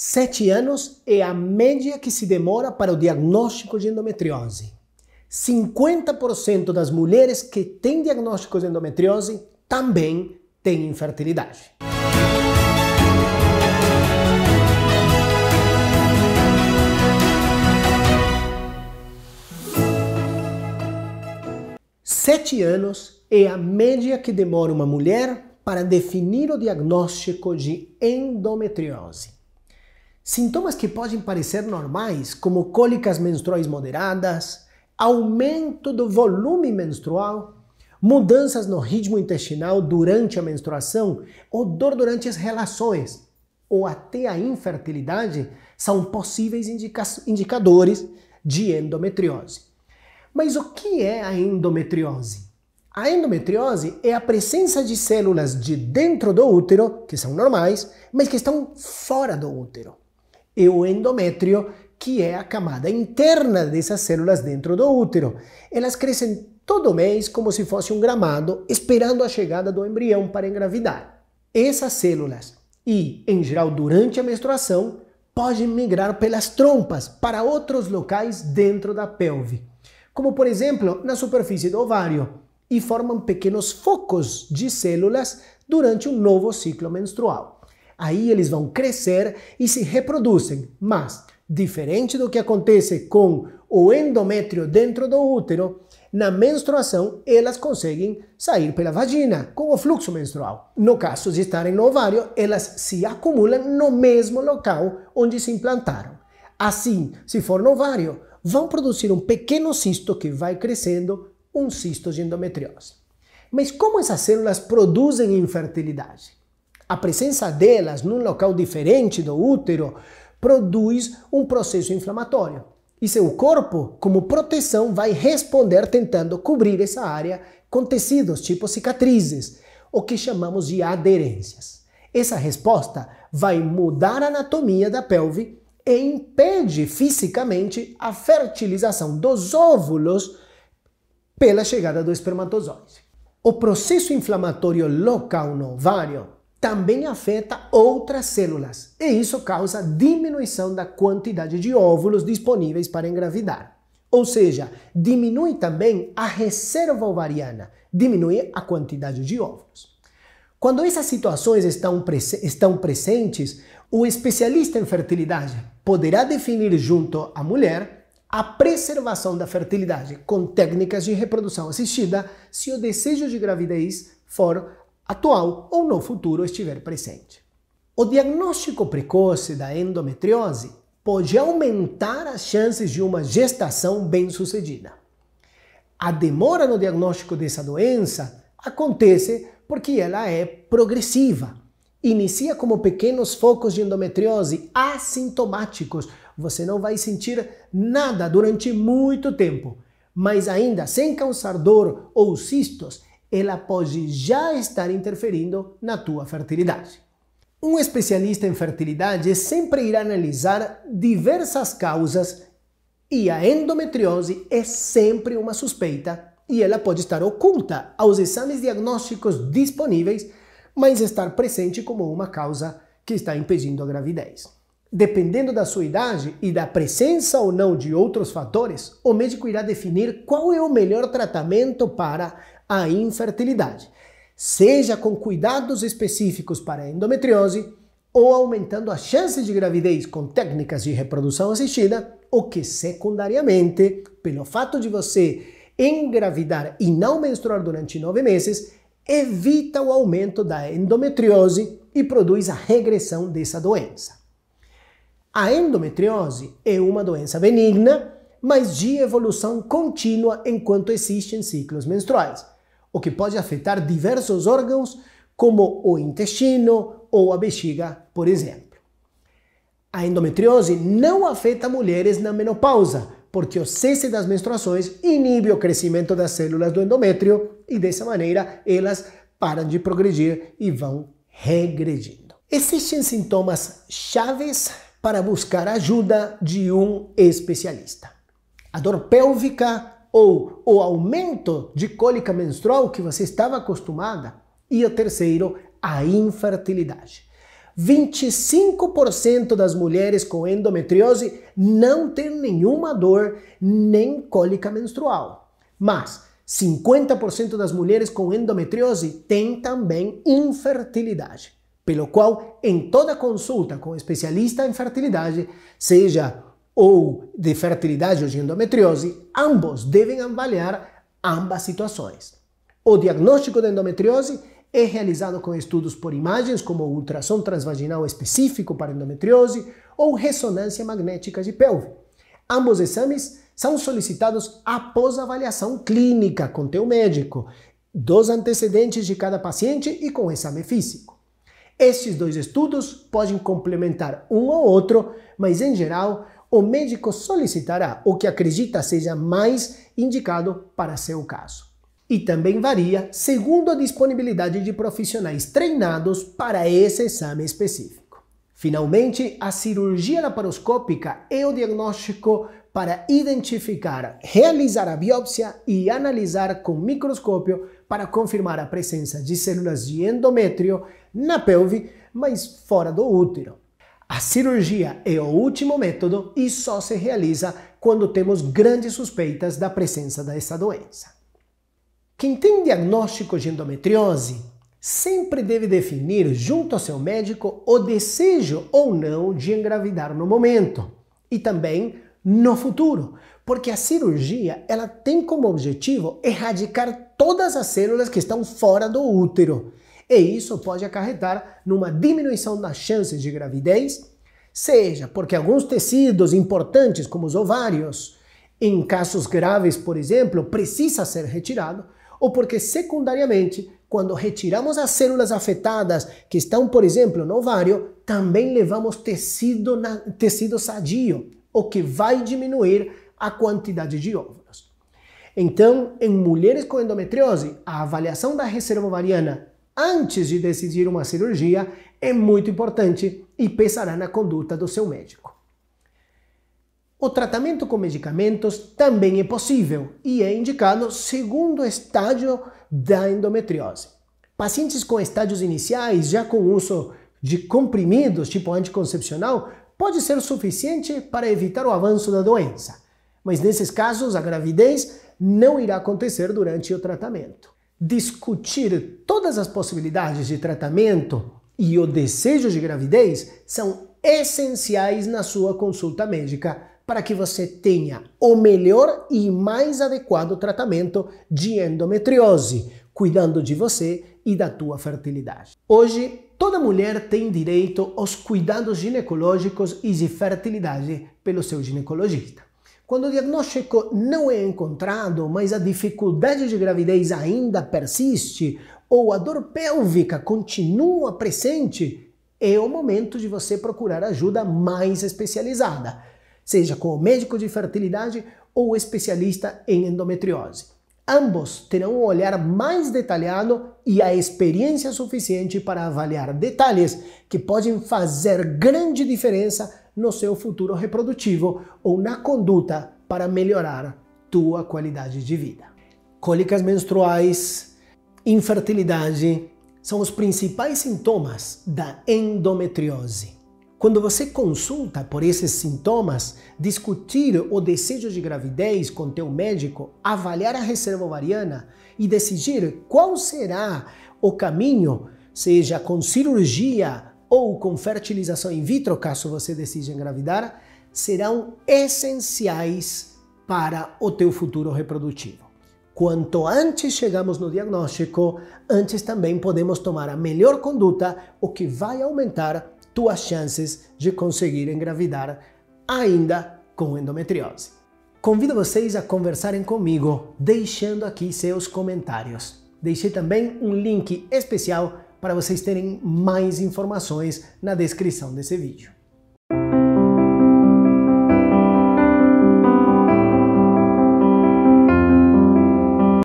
Sete anos é a média que se demora para o diagnóstico de endometriose. 50% das mulheres que têm diagnóstico de endometriose também têm infertilidade. Sete anos é a média que demora uma mulher para definir o diagnóstico de endometriose. Sintomas que podem parecer normais, como cólicas menstruais moderadas, aumento do volume menstrual, mudanças no ritmo intestinal durante a menstruação ou dor durante as relações, ou até a infertilidade, são possíveis indica indicadores de endometriose. Mas o que é a endometriose? A endometriose é a presença de células de dentro do útero, que são normais, mas que estão fora do útero e o endométrio, que é a camada interna dessas células dentro do útero. Elas crescem todo mês como se fosse um gramado, esperando a chegada do embrião para engravidar. Essas células, e em geral durante a menstruação, podem migrar pelas trompas para outros locais dentro da pelve, como por exemplo na superfície do ovário, e formam pequenos focos de células durante um novo ciclo menstrual. Aí eles vão crescer e se reproduzem. Mas, diferente do que acontece com o endométrio dentro do útero, na menstruação elas conseguem sair pela vagina, com o fluxo menstrual. No caso de estarem no ovário, elas se acumulam no mesmo local onde se implantaram. Assim, se for no ovário, vão produzir um pequeno cisto que vai crescendo, um cisto de endometriose. Mas como essas células produzem infertilidade? A presença delas num local diferente do útero produz um processo inflamatório. E seu corpo, como proteção, vai responder tentando cobrir essa área com tecidos, tipo cicatrizes, o que chamamos de aderências. Essa resposta vai mudar a anatomia da pelve e impede fisicamente a fertilização dos óvulos pela chegada do espermatozoide. O processo inflamatório local no ovário também afeta outras células, e isso causa diminuição da quantidade de óvulos disponíveis para engravidar. Ou seja, diminui também a reserva ovariana, diminui a quantidade de óvulos. Quando essas situações estão, estão presentes, o especialista em fertilidade poderá definir junto à mulher a preservação da fertilidade com técnicas de reprodução assistida se o desejo de gravidez for atual ou no futuro estiver presente. O diagnóstico precoce da endometriose pode aumentar as chances de uma gestação bem-sucedida. A demora no diagnóstico dessa doença acontece porque ela é progressiva. Inicia como pequenos focos de endometriose assintomáticos. Você não vai sentir nada durante muito tempo, mas ainda sem causar dor ou cistos, ela pode já estar interferindo na tua fertilidade. Um especialista em fertilidade sempre irá analisar diversas causas e a endometriose é sempre uma suspeita e ela pode estar oculta aos exames diagnósticos disponíveis, mas estar presente como uma causa que está impedindo a gravidez. Dependendo da sua idade e da presença ou não de outros fatores, o médico irá definir qual é o melhor tratamento para a infertilidade, seja com cuidados específicos para a endometriose ou aumentando as chances de gravidez com técnicas de reprodução assistida, o que secundariamente, pelo fato de você engravidar e não menstruar durante nove meses, evita o aumento da endometriose e produz a regressão dessa doença. A endometriose é uma doença benigna, mas de evolução contínua enquanto existem ciclos menstruais o que pode afetar diversos órgãos, como o intestino ou a bexiga, por exemplo. A endometriose não afeta mulheres na menopausa, porque o cesse das menstruações inibe o crescimento das células do endométrio e dessa maneira elas param de progredir e vão regredindo. Existem sintomas chaves para buscar ajuda de um especialista. A dor pélvica ou o aumento de cólica menstrual que você estava acostumada. E o terceiro, a infertilidade. 25% das mulheres com endometriose não têm nenhuma dor nem cólica menstrual. Mas 50% das mulheres com endometriose têm também infertilidade, pelo qual, em toda consulta com especialista em fertilidade, seja ou de fertilidade ou de endometriose, ambos devem avaliar ambas situações. O diagnóstico de endometriose é realizado com estudos por imagens, como ultrassom transvaginal específico para endometriose ou ressonância magnética de pelve. Ambos exames são solicitados após avaliação clínica com teu médico, dos antecedentes de cada paciente e com exame físico. Estes dois estudos podem complementar um ao outro, mas em geral o médico solicitará o que acredita seja mais indicado para seu caso. E também varia segundo a disponibilidade de profissionais treinados para esse exame específico. Finalmente, a cirurgia laparoscópica é o diagnóstico para identificar, realizar a biópsia e analisar com microscópio para confirmar a presença de células de endométrio na pelve, mas fora do útero. A cirurgia é o último método e só se realiza quando temos grandes suspeitas da presença dessa doença. Quem tem diagnóstico de endometriose sempre deve definir junto ao seu médico o desejo ou não de engravidar no momento e também no futuro, porque a cirurgia ela tem como objetivo erradicar todas as células que estão fora do útero e isso pode acarretar numa diminuição das chances de gravidez, seja porque alguns tecidos importantes, como os ovários, em casos graves, por exemplo, precisa ser retirado, ou porque secundariamente, quando retiramos as células afetadas que estão, por exemplo, no ovário, também levamos tecido, na, tecido sadio, o que vai diminuir a quantidade de óvulos. Então, em mulheres com endometriose, a avaliação da reserva ovariana antes de decidir uma cirurgia é muito importante e pesará na conduta do seu médico. O tratamento com medicamentos também é possível e é indicado segundo o estágio da endometriose. Pacientes com estágios iniciais, já com uso de comprimidos tipo anticoncepcional, pode ser suficiente para evitar o avanço da doença. Mas nesses casos, a gravidez não irá acontecer durante o tratamento. Discutir todas as possibilidades de tratamento e o desejo de gravidez são essenciais na sua consulta médica para que você tenha o melhor e mais adequado tratamento de endometriose, cuidando de você e da tua fertilidade. Hoje, toda mulher tem direito aos cuidados ginecológicos e de fertilidade pelo seu ginecologista. Quando o diagnóstico não é encontrado, mas a dificuldade de gravidez ainda persiste ou a dor pélvica continua presente, é o momento de você procurar ajuda mais especializada, seja com o médico de fertilidade ou especialista em endometriose. Ambos terão um olhar mais detalhado e a experiência suficiente para avaliar detalhes que podem fazer grande diferença no seu futuro reprodutivo ou na conduta para melhorar tua qualidade de vida. Cólicas menstruais, infertilidade são os principais sintomas da endometriose. Quando você consulta por esses sintomas, discutir o desejo de gravidez com teu médico, avaliar a reserva ovariana e decidir qual será o caminho, seja com cirurgia ou com fertilização in vitro, caso você decida engravidar, serão essenciais para o teu futuro reprodutivo. Quanto antes chegamos no diagnóstico, antes também podemos tomar a melhor conduta, o que vai aumentar tuas chances de conseguir engravidar ainda com endometriose. Convido vocês a conversarem comigo, deixando aqui seus comentários. Deixei também um link especial para vocês terem mais informações na descrição desse vídeo.